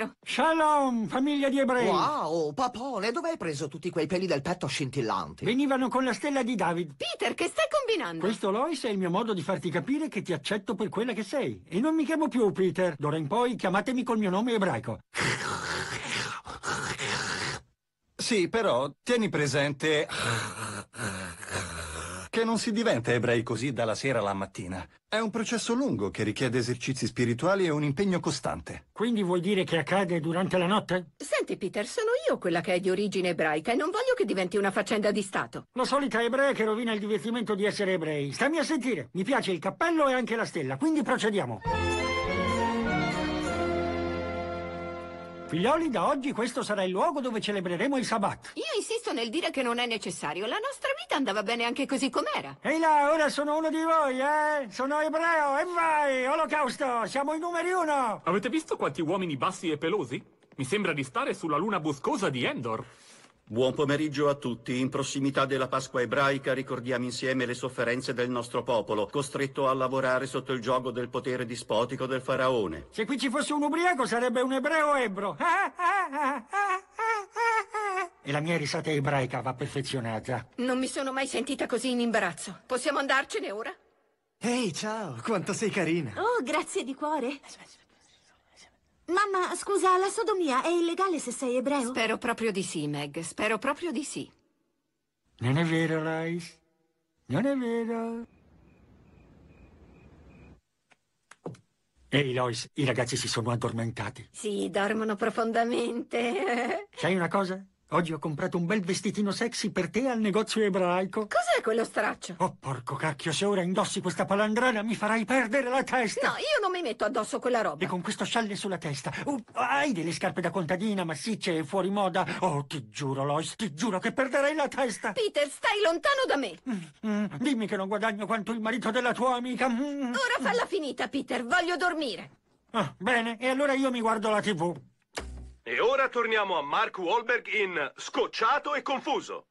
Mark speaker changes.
Speaker 1: dentro. Shalom, famiglia di ebrei. Wow, papone, dove hai preso tutti quei peli del petto scintillanti? Venivano con la stella di David. Peter, che stai combinando? Questo, Lois, è il mio modo di farti capire che ti accetto per quella che sei. E non mi chiamo più Peter. D'ora in poi chiamatemi col mio nome ebraico. Sì, però tieni
Speaker 2: presente
Speaker 1: che non si diventa ebrei così dalla sera alla mattina. È un processo lungo che richiede esercizi spirituali e un impegno costante. Quindi vuol dire che accade durante la notte?
Speaker 2: Senti, Peter, sono io quella che è di origine ebraica e non voglio che diventi una faccenda di Stato.
Speaker 1: La solita ebrea che rovina il divertimento di essere ebrei. Stammi a sentire. Mi piace il cappello e anche la stella, quindi procediamo. Figlioli, da oggi questo sarà il luogo dove celebreremo il sabbat.
Speaker 2: Io insisto nel dire che non è necessario. La nostra vita andava bene anche così com'era. Ehi là, ora sono uno di voi, eh?
Speaker 1: Sono ebreo, e vai! Olocausto, siamo i numeri uno! Avete visto quanti uomini bassi e pelosi? Mi sembra di stare sulla luna boscosa di Endor. Buon pomeriggio a tutti. In prossimità della Pasqua ebraica ricordiamo insieme le sofferenze del nostro popolo, costretto a lavorare sotto il gioco del potere dispotico del faraone. Se qui ci fosse un ubriaco sarebbe un ebreo ebro. E la mia risata ebraica va perfezionata.
Speaker 2: Non mi sono mai sentita così in imbarazzo. Possiamo andarcene ora?
Speaker 1: Ehi, ciao, quanto sei carina.
Speaker 2: Oh, grazie di cuore. Aspetta. Mamma, scusa, la sodomia è illegale se sei ebreo? Spero proprio di sì, Meg. Spero proprio di sì.
Speaker 1: Non è vero, Rice. Non è vero. Ehi, Lois, i ragazzi si sono addormentati.
Speaker 2: Sì, dormono profondamente.
Speaker 1: Sai una cosa? Oggi ho comprato un bel vestitino sexy per te al negozio ebraico. Cos'è quello straccio? Oh, porco cacchio, se ora indossi questa palandrana mi farai perdere la testa. No, io non mi metto addosso quella roba. E con questo scialle sulla testa. Uh, hai delle scarpe da contadina massicce e fuori moda. Oh, ti giuro, Lois, ti giuro che perderei la
Speaker 2: testa. Peter, stai lontano da me. Mm, mm,
Speaker 1: dimmi che non guadagno quanto il marito della tua amica.
Speaker 2: Mm, ora falla finita, Peter. Voglio dormire.
Speaker 1: Ah, bene, e allora io mi guardo la tv. E ora torniamo a Mark Wahlberg in Scocciato e Confuso.